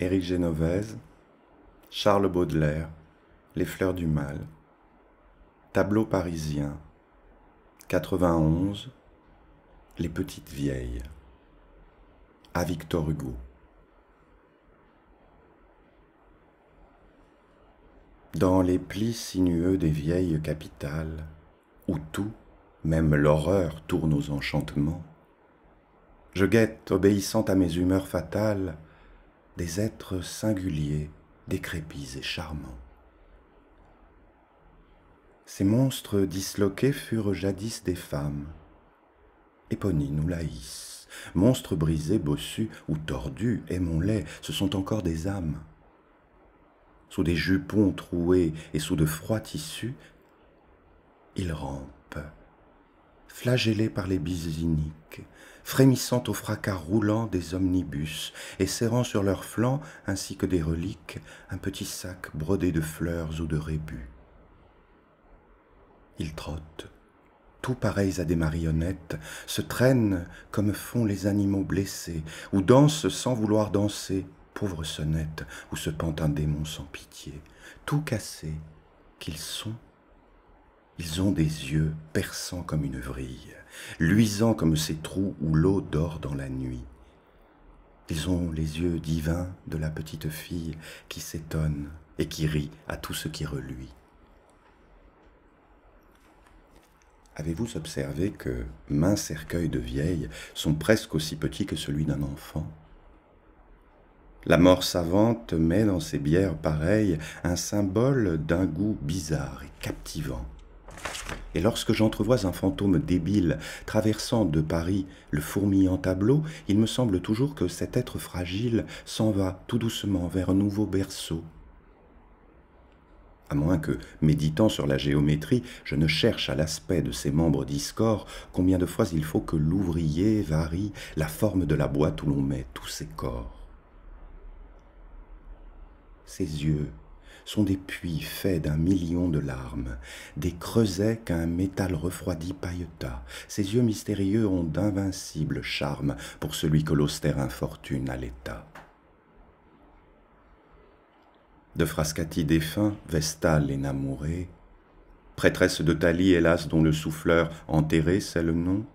Éric Génovèse, Charles Baudelaire, Les fleurs du mal, Tableau parisien, 91, Les petites vieilles, à Victor Hugo. Dans les plis sinueux des vieilles capitales, où tout, même l'horreur, tourne aux enchantements, je guette, obéissant à mes humeurs fatales, des êtres singuliers, décrépits et charmants. Ces monstres disloqués furent jadis des femmes, Éponine ou Laïs, monstres brisés, bossus ou tordus, aimons-les, ce sont encore des âmes. Sous des jupons troués et sous de froids tissus, ils rampent flagellés par les bises iniques, frémissant au fracas roulant des omnibus et serrant sur leurs flancs, ainsi que des reliques, un petit sac brodé de fleurs ou de rébus. Ils trottent, tout pareils à des marionnettes, se traînent comme font les animaux blessés, ou dansent sans vouloir danser, pauvres sonnettes, où se pente un démon sans pitié, tout cassé qu'ils sont ils ont des yeux perçants comme une vrille, luisants comme ces trous où l'eau dort dans la nuit. Ils ont les yeux divins de la petite fille qui s'étonne et qui rit à tout ce qui reluit. Avez-vous observé que maints cercueils de vieilles sont presque aussi petits que celui d'un enfant La mort savante met dans ses bières pareilles un symbole d'un goût bizarre et captivant. Et lorsque j'entrevois un fantôme débile traversant de Paris le fourmillant tableau, il me semble toujours que cet être fragile s'en va tout doucement vers un nouveau berceau. À moins que, méditant sur la géométrie, je ne cherche à l'aspect de ses membres discords combien de fois il faut que l'ouvrier varie la forme de la boîte où l'on met tous ses corps. Ses yeux sont des puits faits d'un million de larmes, des creusets qu'un métal refroidi pailleta. Ses yeux mystérieux ont d'invincibles charmes pour celui que l'austère infortune l'état. De Frascati défunt, Vestale énamourée, prêtresse de Thalie, hélas, dont le souffleur enterré, c'est le nom,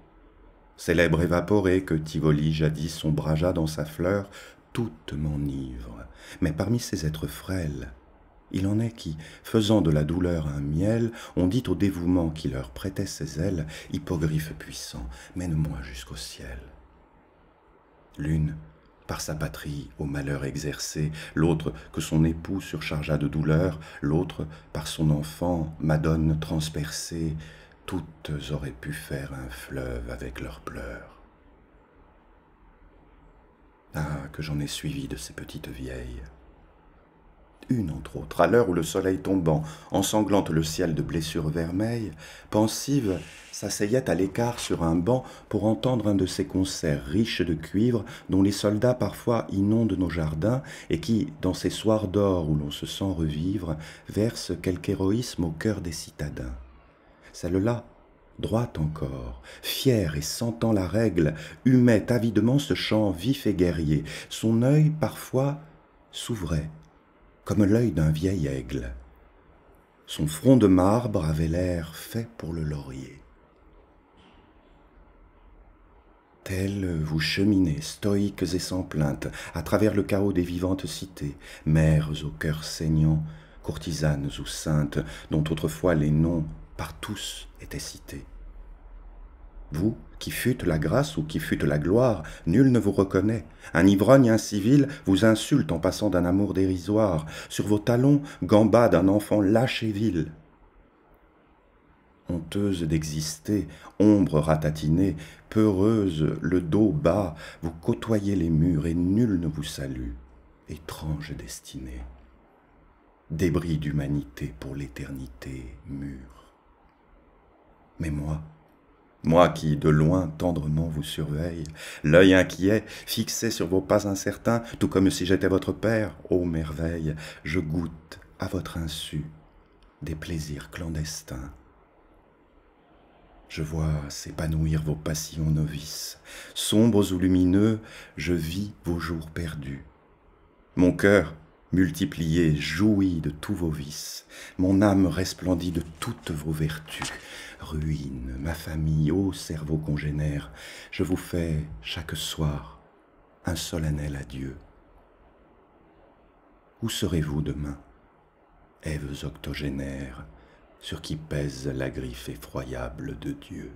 célèbre évaporée que Tivoli jadis sombragea dans sa fleur, toute m'enivre, mais parmi ces êtres frêles, il en est qui, faisant de la douleur un miel, ont dit au dévouement qui leur prêtait ses ailes, Hippogriffe puissant, mène-moi jusqu'au ciel. L'une, par sa patrie au malheur exercée, l'autre que son époux surchargea de douleur, l'autre par son enfant, madone transpercée, toutes auraient pu faire un fleuve avec leurs pleurs. Ah, que j'en ai suivi de ces petites vieilles une entre autres, à l'heure où le soleil tombant ensanglante le ciel de blessures vermeilles, pensive, s'asseyait à l'écart sur un banc pour entendre un de ces concerts riches de cuivre dont les soldats parfois inondent nos jardins et qui, dans ces soirs d'or où l'on se sent revivre, versent quelque héroïsme au cœur des citadins. Celle-là, droite encore, fière et sentant la règle, humait avidement ce chant vif et guerrier. Son œil parfois s'ouvrait comme l'œil d'un vieil aigle. Son front de marbre avait l'air fait pour le laurier. Tels vous cheminez, stoïques et sans plainte, à travers le chaos des vivantes cités, mères aux cœurs saignants, courtisanes ou saintes, dont autrefois les noms par tous étaient cités. Vous, qui fûtes la grâce ou qui fûtes la gloire, nul ne vous reconnaît. Un ivrogne incivil vous insulte en passant d'un amour dérisoire. Sur vos talons gambade d'un enfant lâche et vil. Honteuse d'exister, ombre ratatinée, peureuse, le dos bas, vous côtoyez les murs et nul ne vous salue. Étrange destinée. Débris d'humanité pour l'éternité mûre. Mais moi, moi qui de loin tendrement vous surveille, l'œil inquiet fixé sur vos pas incertains, tout comme si j'étais votre père, ô merveille, je goûte à votre insu des plaisirs clandestins. Je vois s'épanouir vos passions novices, sombres ou lumineux, je vis vos jours perdus. Mon cœur, Multipliez, jouis de tous vos vices. Mon âme resplendit de toutes vos vertus. Ruine, ma famille, ô cerveau congénère, je vous fais chaque soir un solennel adieu. Où serez-vous demain, Èves octogénaires, sur qui pèse la griffe effroyable de Dieu